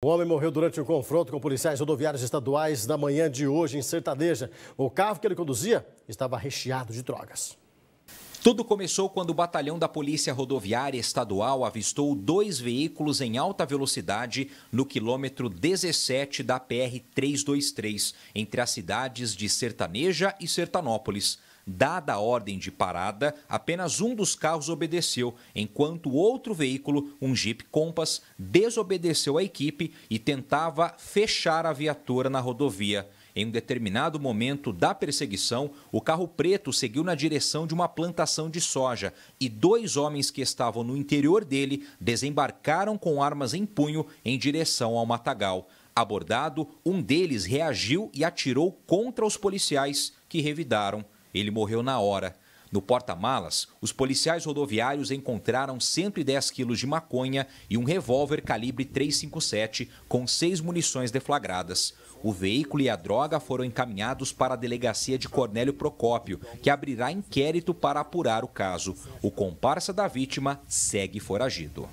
O homem morreu durante um confronto com policiais rodoviários estaduais na manhã de hoje em Sertaneja. O carro que ele conduzia estava recheado de drogas. Tudo começou quando o batalhão da Polícia Rodoviária Estadual avistou dois veículos em alta velocidade no quilômetro 17 da PR 323, entre as cidades de Sertaneja e Sertanópolis. Dada a ordem de parada, apenas um dos carros obedeceu, enquanto outro veículo, um Jeep Compass, desobedeceu a equipe e tentava fechar a viatura na rodovia. Em um determinado momento da perseguição, o carro preto seguiu na direção de uma plantação de soja e dois homens que estavam no interior dele desembarcaram com armas em punho em direção ao matagal. Abordado, um deles reagiu e atirou contra os policiais que revidaram ele morreu na hora. No porta-malas, os policiais rodoviários encontraram 110 quilos de maconha e um revólver calibre 357 com seis munições deflagradas. O veículo e a droga foram encaminhados para a delegacia de Cornélio Procópio, que abrirá inquérito para apurar o caso. O comparsa da vítima segue foragido.